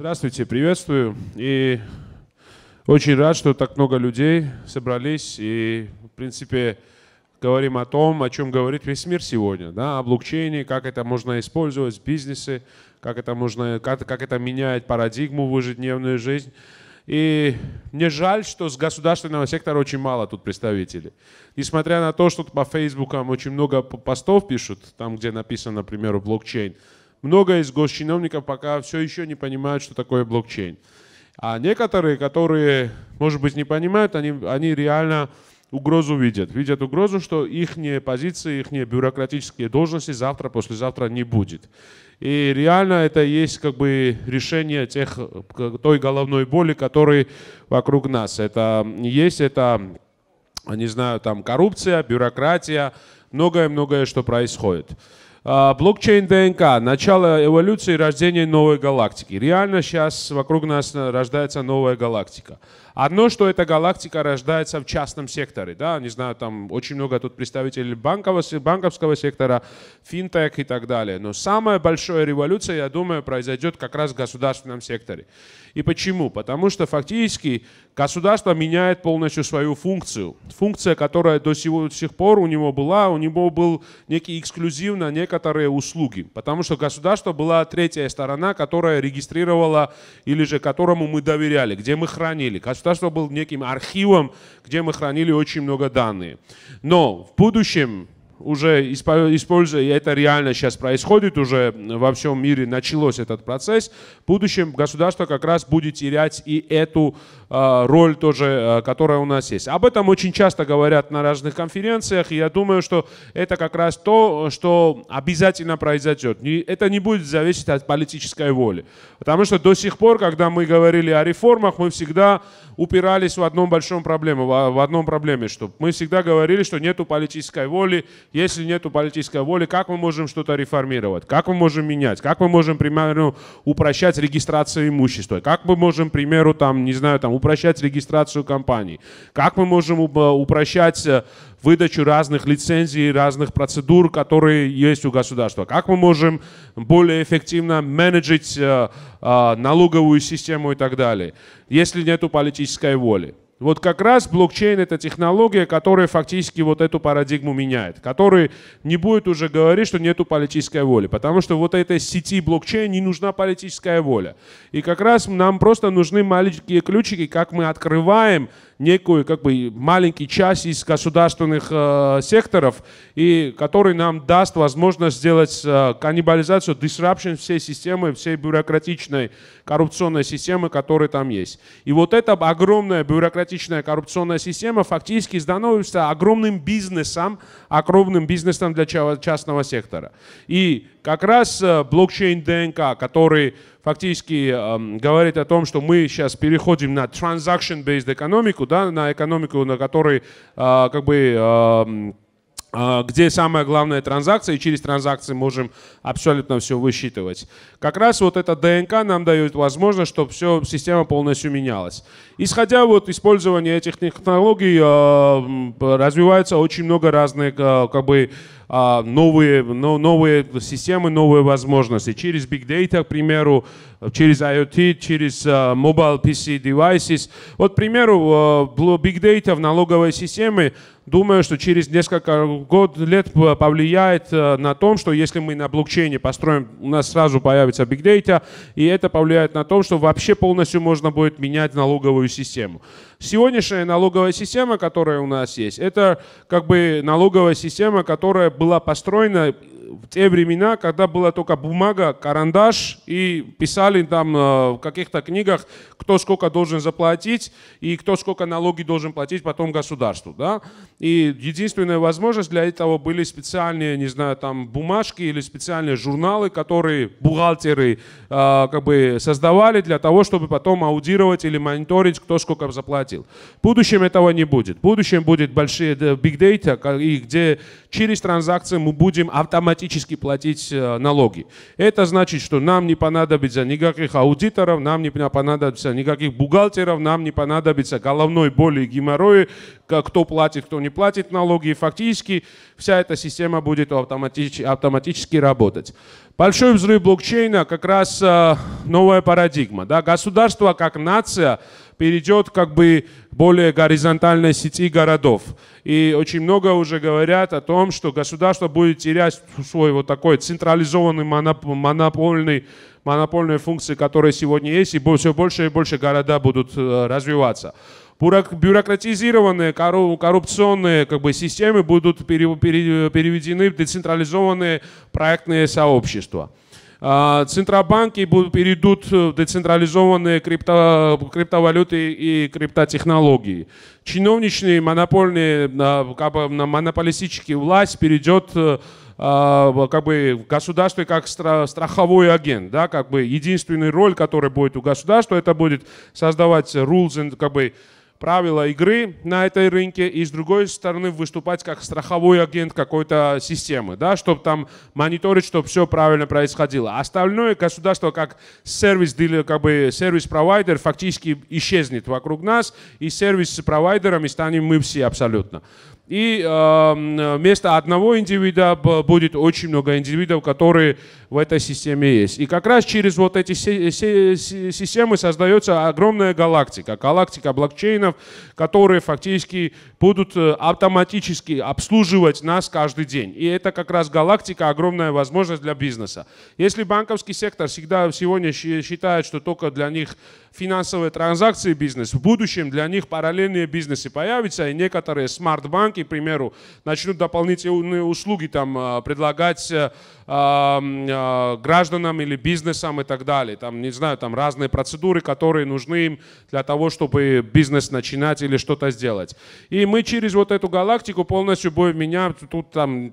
Здравствуйте, приветствую. И очень рад, что так много людей собрались и, в принципе, говорим о том, о чем говорит весь мир сегодня, да, о блокчейне, как это можно использовать в бизнесе, как это, можно, как, как это меняет парадигму в ежедневную жизнь. И мне жаль, что с государственного сектора очень мало тут представителей. Несмотря на то, что по фейсбукам очень много постов пишут, там, где написано, например, блокчейн, много из госчиновников пока все еще не понимают, что такое блокчейн. А некоторые, которые, может быть, не понимают, они, они реально угрозу видят. Видят угрозу, что их позиции, их бюрократические должности завтра, послезавтра не будет. И реально это есть как бы решение тех, той головной боли, которая вокруг нас. Это есть, это, не знаю, там коррупция, бюрократия, многое-многое, что происходит. А, блокчейн ДНК, начало эволюции, рождения новой галактики. Реально сейчас вокруг нас рождается новая галактика. Одно, что эта галактика рождается в частном секторе, да, не знаю, там очень много тут представителей банкового, банковского сектора, финтех и так далее. Но самая большая революция, я думаю, произойдет как раз в государственном секторе. И почему? Потому что фактически государство меняет полностью свою функцию. Функция, которая до сих пор у него была, у него был некий эксклюзивно, некоторые услуги, потому что государство была третья сторона, которая регистрировала или же которому мы доверяли, где мы хранили. Государство было неким архивом, где мы хранили очень много данных. Но в будущем уже используя, и это реально сейчас происходит, уже во всем мире началось этот процесс, в будущем государство как раз будет терять и эту э, роль тоже, э, которая у нас есть. Об этом очень часто говорят на разных конференциях, и я думаю, что это как раз то, что обязательно произойдет. не это не будет зависеть от политической воли. Потому что до сих пор, когда мы говорили о реформах, мы всегда упирались в одном большом проблему, в одном проблеме, что мы всегда говорили, что нету политической воли, если нет политической воли, как мы можем что-то реформировать? Как мы можем менять? Как мы можем, к примеру, упрощать регистрацию имущества? Как мы можем, к примеру, там, не знаю, там, упрощать регистрацию компаний? Как мы можем упрощать э, выдачу разных лицензий, разных процедур, которые есть у государства. Как мы можем более эффективно менеджить э, э налоговую систему и так далее, если нет политической воли? Вот как раз блокчейн это технология, которая фактически вот эту парадигму меняет, которая не будет уже говорить, что нету политической воли, потому что вот этой сети блокчейн не нужна политическая воля. И как раз нам просто нужны маленькие ключики, как мы открываем некую как бы маленький часть из государственных э, секторов, и который нам даст возможность сделать э, каннибализацию, disruption всей системы, всей бюрократичной коррупционной системы, которая там есть. И вот это огромная бюрократичная бюрократичная коррупционная система фактически становится огромным бизнесом, огромным бизнесом для частного сектора. И как раз э, блокчейн ДНК, который фактически эм, говорит о том, что мы сейчас переходим на transaction-based экономику, да, на экономику, на которой э, как бы э, а, где самая главная транзакция, и через транзакции можем абсолютно все высчитывать. Как раз вот эта ДНК нам дает возможность, чтобы все, система полностью менялась. Исходя вот использования этих технологий, а, развивается очень много разных а, как бы, а, новые, новые системы, новые возможности. Через Big Data, к примеру, через IoT, через а, Mobile PC Devices. Вот, к примеру, а, Big Data в налоговой системе думаю, что через несколько год, лет повлияет на том, что если мы на блокчейне построим, у нас сразу появится Big Data, и это повлияет на том что вообще полностью можно будет менять налоговую систему. Сегодняшняя налоговая система, которая у нас есть, это как бы налоговая система, которая была построена в те времена, когда была только бумага, карандаш, и писали там э, в каких-то книгах, кто сколько должен заплатить и кто сколько налоги должен платить потом государству. Да? И единственная возможность для этого были специальные, не знаю, там бумажки или специальные журналы, которые бухгалтеры э, как бы создавали для того, чтобы потом аудировать или мониторить, кто сколько заплатил. В будущем этого не будет. В будущем будет большие э, big data, и где через транзакции мы будем автоматически автоматически платить э, налоги. Это значит, что нам не понадобится никаких аудиторов, нам не понадобится никаких бухгалтеров, нам не понадобится головной боли и геморроя, кто платит, кто не платит налоги. И фактически вся эта система будет автоматически, автоматически работать. Большой взрыв блокчейна как раз э, новая парадигма. Да? Государство как нация перейдет как бы более горизонтальной сети городов. И очень много уже говорят о том, что государство будет терять свой вот такой централизованный моноп монопольный монопольные функции, которые сегодня есть, и все больше и больше города будут э, развиваться бюрократизированные коррупционные как бы, системы будут переведены в децентрализованные проектные сообщества. А, центробанки будут, перейдут в децентрализованные крипто, криптовалюты и криптотехнологии. Чиновничные, монопольный а, как бы, монополистические власть перейдет э, а, как бы государство как страховой агент, да, как бы единственная роль, которая будет у государства, это будет создавать rules and, как бы правила игры на этой рынке и, с другой стороны, выступать как страховой агент какой-то системы, да, чтобы там мониторить, чтобы все правильно происходило. Остальное государство как сервис, как бы сервис-провайдер фактически исчезнет вокруг нас, и сервис-провайдерами станем мы все абсолютно. И э, вместо одного индивида будет очень много индивидов, которые в этой системе есть. И как раз через вот эти системы создается огромная галактика. Галактика блокчейнов, которые фактически будут э, автоматически обслуживать нас каждый день. И это как раз галактика, огромная возможность для бизнеса. Если банковский сектор всегда сегодня считает, что только для них финансовые транзакции бизнес, в будущем для них параллельные бизнесы появятся, и некоторые смарт-банки, банки, к примеру, начнут дополнительные услуги там а, предлагать э, а, а, гражданам или бизнесам и так далее. Там, не знаю, там разные процедуры, которые нужны им для того, чтобы бизнес начинать или что-то сделать. И мы через вот эту галактику полностью будем менять. Тут там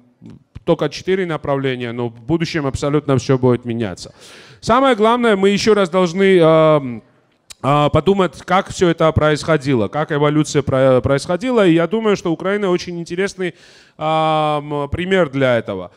только четыре направления, но в будущем абсолютно все будет меняться. Самое главное, мы еще раз должны а, подумать, как все это происходило, как эволюция происходила. И я думаю, что Украина очень интересный а, пример для этого.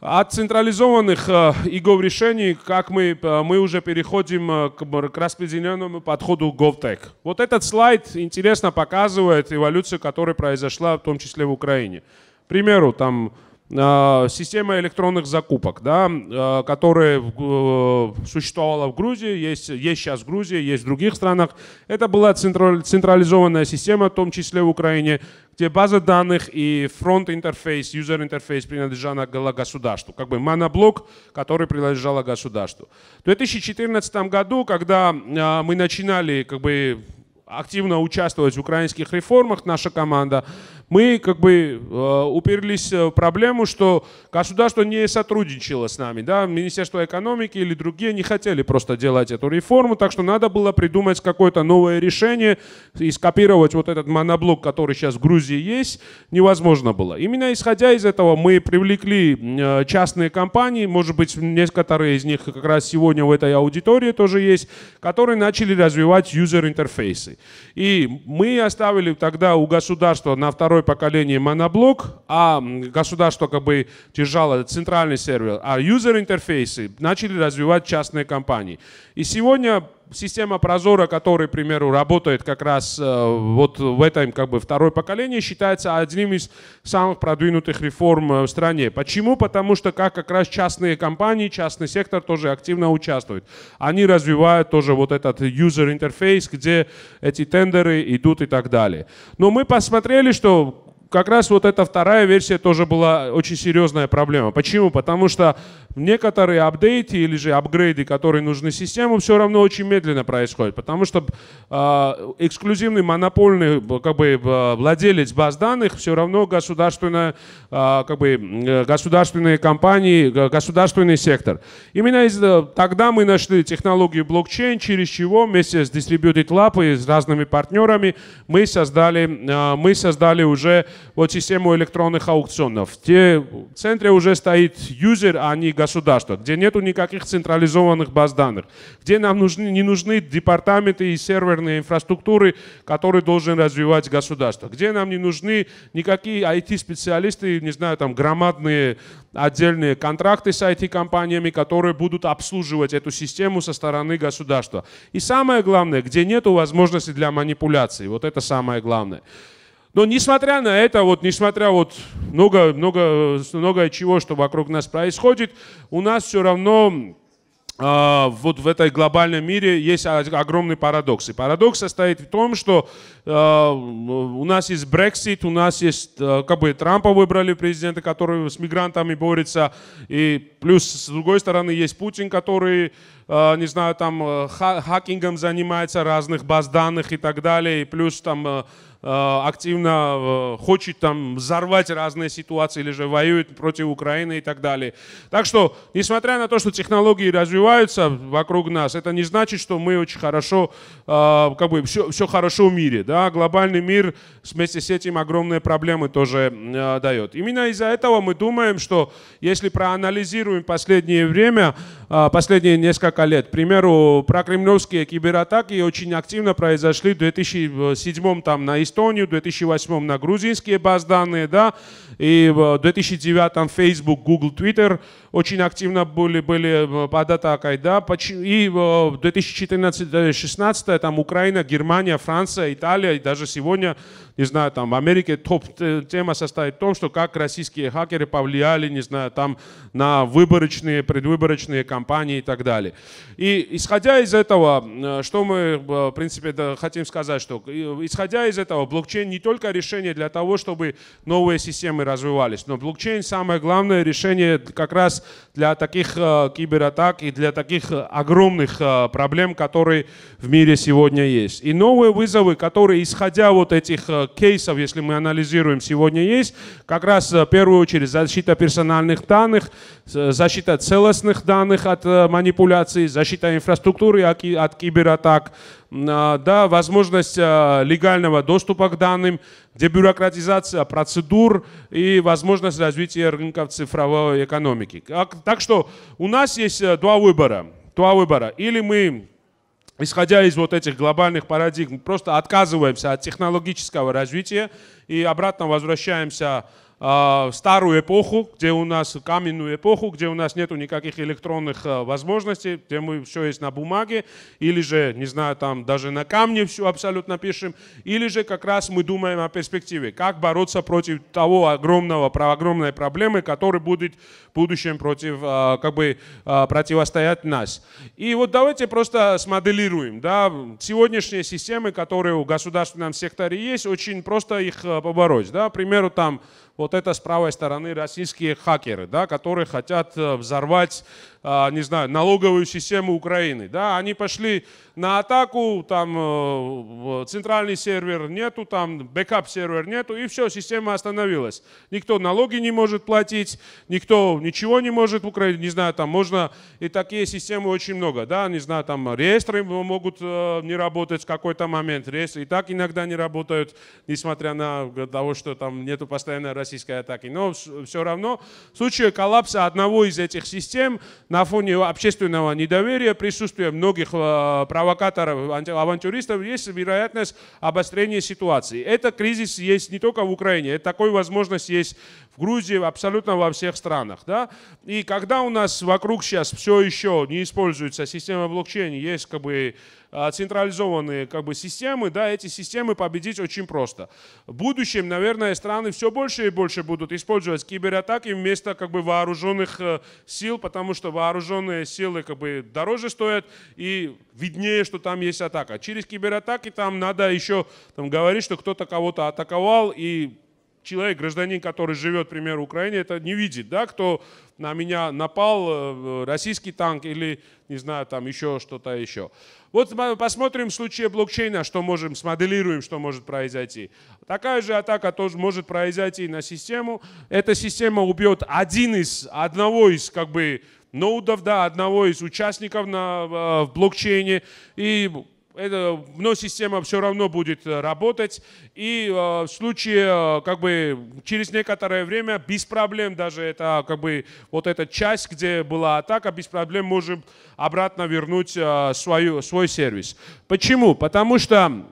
От централизованных а, игов решений, как мы, мы уже переходим к, к распределенному подходу GovTech. Вот этот слайд интересно показывает эволюцию, которая произошла в том числе в Украине. К примеру, там Э, система электронных закупок, да, э, которая э, существовала в Грузии, есть, есть сейчас в Грузии, есть в других странах. Это была централизованная система, в том числе в Украине, где база данных и фронт-интерфейс, юзер-интерфейс принадлежала государству, как бы моноблок, который принадлежало государству. В 2014 году, когда мы начинали как бы активно участвовать в украинских реформах, наша команда, мы как бы э, уперлись э, в проблему, что государство не сотрудничало с нами, да, Министерство экономики или другие не хотели просто делать эту реформу, так что надо было придумать какое-то новое решение и скопировать вот этот моноблок, который сейчас в Грузии есть, невозможно было. Именно исходя из этого мы привлекли э, частные компании, может быть, некоторые из них как раз сегодня в этой аудитории тоже есть, которые начали развивать юзер-интерфейсы. И мы оставили тогда у государства на второй второе поколение моноблок, а государство как бы держало центральный сервер, а юзер-интерфейсы начали развивать частные компании. И сегодня система Прозора, которая, к примеру, работает как раз э, вот в этом как бы второе поколение, считается одним из самых продвинутых реформ э, в стране. Почему? Потому что как, как раз частные компании, частный сектор тоже активно участвует. Они развивают тоже вот этот user interface, где эти тендеры идут и так далее. Но мы посмотрели, что как раз вот эта вторая версия тоже была очень серьезная проблема. Почему? Потому что некоторые апдейты или же апгрейды, которые нужны систему, все равно очень медленно происходят. Потому что э, эксклюзивный монопольный как бы, а, владелец баз данных все равно государственная, э, как бы, э, государственные компании, государственный сектор. Именно из, э, тогда мы нашли технологию блокчейн, через чего вместе с Distributed Lab и с разными партнерами мы создали, э, мы создали уже вот систему электронных аукционов. Те, в центре уже стоит юзер, а не государство, где нету никаких централизованных баз данных, где нам нужны, не нужны департаменты и серверные инфраструктуры, которые должен развивать государство, где нам не нужны никакие IT-специалисты, не знаю, там громадные отдельные контракты с IT-компаниями, которые будут обслуживать эту систему со стороны государства. И самое главное, где нет возможности для манипуляций. Вот это самое главное. Но несмотря на это, вот несмотря вот много, много, много чего, что вокруг нас происходит, у нас все равно э, вот в этой глобальном мире есть огромный парадокс. И парадокс состоит в том, что э, у нас есть Брексит, у нас есть, э, как бы Трампа выбрали президента, который с мигрантами борется, и плюс с другой стороны есть Путин, который не знаю, там э, хакингом занимается разных баз данных и так далее, и плюс там э, Э, активно э, хочет там взорвать разные ситуации или же воюет против Украины и так далее. Так что, несмотря на то, что технологии развиваются вокруг нас, это не значит, что мы очень хорошо, э, как бы все, все хорошо в мире. Да? Глобальный мир вместе с этим огромные проблемы тоже дает. Именно из-за этого мы думаем, что если проанализируем последнее время, а, последние несколько лет. К примеру, прокремлевские кибератаки очень активно произошли в 2007 там, на Эстонию, в 2008 на грузинские баз данные, да, и в 2009 там Facebook, Google, Twitter очень активно были, были э, под атакой, да, и э, в 2014-2016 э, там Украина, Германия, Франция, Италия, и даже сегодня не знаю, там в Америке топ-тема э, состоит в том, что как российские хакеры повлияли, не знаю, там на выборочные, предвыборочные кампании и так далее. И исходя из этого, э, что мы, э, в принципе, хотим сказать, что исходя из этого, блокчейн не только решение для того, чтобы новые системы развивались, но блокчейн самое главное решение как раз для таких кибератак и для таких огромных проблем, которые в мире сегодня есть. И новые вызовы, которые, исходя вот этих кейсов, если мы анализируем, сегодня есть. Как раз э, в первую очередь защита персональных данных, э, защита целостных данных от э, манипуляций, защита инфраструктуры от кибератак, а, да, возможность легального доступа к данным, дебюрократизация процедур и возможность развития рынка цифровой экономики. Так что у нас есть два выбора. Два выбора. Или мы исходя из вот этих глобальных парадигм, просто отказываемся от технологического развития и обратно возвращаемся а, старую эпоху, где у нас каменную эпоху, где у нас нет никаких электронных а, возможностей, где мы все есть на бумаге, или же, не знаю, там даже на камне все абсолютно пишем, или же как раз мы думаем о перспективе, как бороться против того огромного, огромной проблемы, которая будет в будущем против, а, как бы, противостоять нас. И вот давайте просто смоделируем, да, сегодняшние системы, которые у государственном секторе есть, очень просто их побороть, да, к примеру, там, вот вот это с правой стороны российские хакеры, да, которые хотят э, взорвать а, не знаю, налоговую систему Украины. Да, они пошли на атаку, там э, центральный сервер нету, там бэкап-сервер нету, и все, система остановилась. Никто налоги не может платить, никто ничего не может в Украине, не знаю, там можно, и такие системы очень много, да, не знаю, там реестры могут э, не работать в какой-то момент, реестры и так иногда не работают, несмотря на того, что там нету постоянной российской атаки. Но все равно в случае коллапса одного из этих систем на фоне общественного недоверия, присутствия многих э, провокаторов, авантюристов, есть вероятность обострения ситуации. Это кризис есть не только в Украине, такой возможность есть Грузии, абсолютно во всех странах. Да? И когда у нас вокруг сейчас все еще не используется система блокчейн, есть как бы а, централизованные как бы, системы, да, эти системы победить очень просто. В будущем, наверное, страны все больше и больше будут использовать кибератаки вместо как бы, вооруженных э, сил, потому что вооруженные силы как бы, дороже стоят и виднее, что там есть атака. Через кибератаки там надо еще там, говорить, что кто-то кого-то атаковал и человек, гражданин, который живет, например, в Украине, это не видит, да, кто на меня напал, э, российский танк или, не знаю, там еще что-то еще. Вот посмотрим в случае блокчейна, что можем, смоделируем, что может произойти. Такая же атака тоже может произойти на систему. Эта система убьет один из, одного из, как бы, ноудов, да, одного из участников на, в э, блокчейне, и это, но система все равно будет э, работать. И э, в случае, э, как бы, через некоторое время, без проблем даже, это, как бы, вот эта часть, где была атака, без проблем можем обратно вернуть свою, свой сервис. Почему? Потому что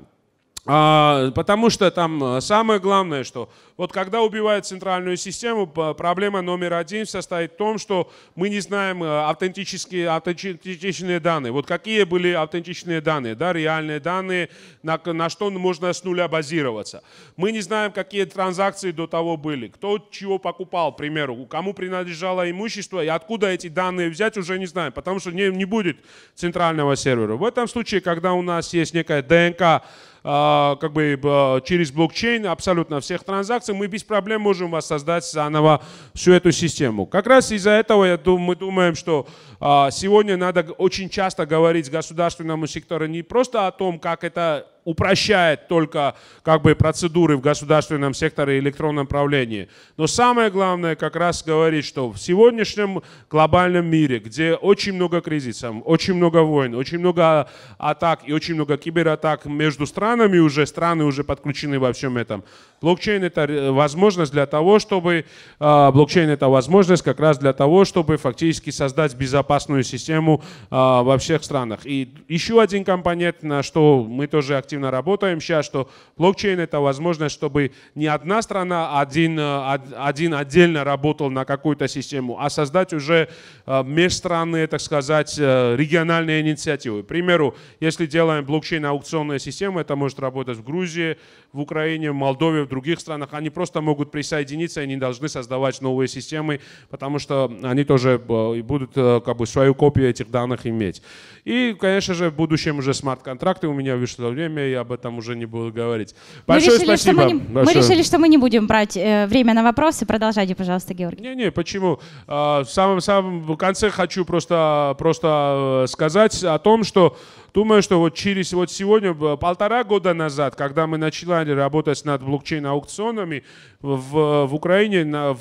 а, потому что там э, самое главное, что вот когда убивают центральную систему, проблема номер один состоит в том, что мы не знаем э, аутентические автентичные данные. Вот какие были автентичные данные, да, реальные данные, на, на что можно с нуля базироваться. Мы не знаем, какие транзакции до того были, кто чего покупал, к примеру, кому принадлежало имущество и откуда эти данные взять, уже не знаем, потому что не, не будет центрального сервера. В этом случае, когда у нас есть некая ДНК, а, как бы э, через блокчейн абсолютно всех транзакций, мы без проблем можем воссоздать заново всю эту систему. Как раз из-за этого я думаю, мы думаем, что а, сегодня надо очень часто говорить государственному сектору не просто о том, как это упрощает только как бы процедуры в государственном секторе и электронном правлении. Но самое главное как раз говорить, что в сегодняшнем глобальном мире, где очень много кризисов, очень много войн, очень много а, атак и очень много кибератак между странами уже, страны уже подключены во всем этом, блокчейн это э, возможность для того, чтобы, а, блокчейн это возможность как раз для того, чтобы фактически создать безопасную систему а, во всех странах. И еще один компонент, на что мы тоже активно активно работаем сейчас, что блокчейн это возможность, чтобы не одна страна, а один, э, один отдельно работал на какую-то систему, а создать уже э, межстранные, так сказать, э, региональные инициативы. К примеру, если делаем блокчейн-аукционная система, это может работать в Грузии, в Украине, в Молдове, в других странах. Они просто могут присоединиться и не должны создавать новые системы, потому что они тоже будут как бы свою копию этих данных иметь. И, конечно же, в будущем уже смарт-контракты. У меня вышло время, но я об этом уже не буду говорить. Большое мы решили, спасибо. Что мы, не, Большое. мы решили, что мы не будем брать э, время на вопросы. Продолжайте, пожалуйста, Георгий. Не-не, почему? Э, в самом, самом конце хочу просто, просто э, сказать о том, что Думаю, что вот через вот сегодня, э, полтора года назад, когда мы начинали работать над блокчейн-аукционами в, в Украине, на, в,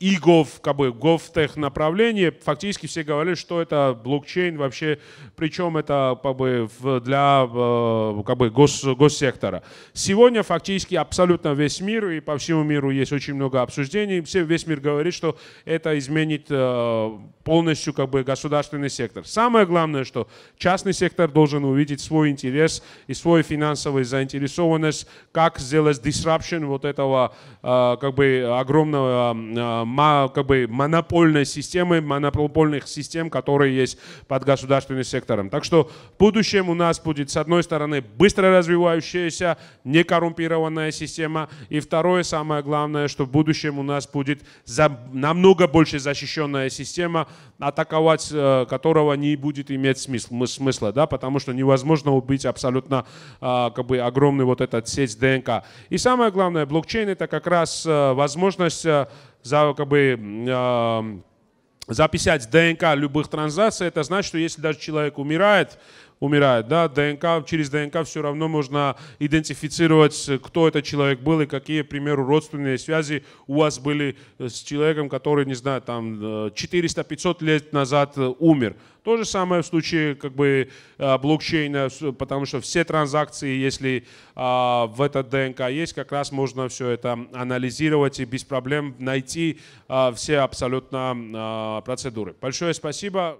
и гов, как бы, гов-тех направление, фактически все говорили, что это блокчейн вообще, причем это как бы, для э, как бы, гос, госсектора. Сегодня фактически абсолютно весь мир, и по всему миру есть очень много обсуждений, все, весь мир говорит, что это изменит э, полностью как бы, государственный сектор. Самое главное, что частный сектор должен увидеть свой интерес и свою финансовый заинтересованность, как сделать disruption вот этого э, как бы огромного как бы монопольной системы, монопольных систем, которые есть под государственным сектором. Так что в будущем у нас будет, с одной стороны, быстро развивающаяся некоррумпированная система, и второе, самое главное, что в будущем у нас будет за намного больше защищенная система, атаковать э, которого не будет иметь смысл, смысла, да, потому что невозможно убить абсолютно э, как бы огромный вот этот сеть ДНК. И самое главное, блокчейн это как раз э, возможность за как бы а, записать ДНК любых транзакций, это значит, что если даже человек умирает, умирает, да, ДНК, через ДНК все равно можно идентифицировать, кто этот человек был и какие, к примеру, родственные связи у вас были с человеком, который, не знаю, там 400-500 э, лет назад э, умер. То же самое в случае как бы, э, блокчейна, потому что все транзакции, если а, в этот ДНК есть, как раз можно все это анализировать и без проблем найти а, все абсолютно а, процедуры. Большое спасибо.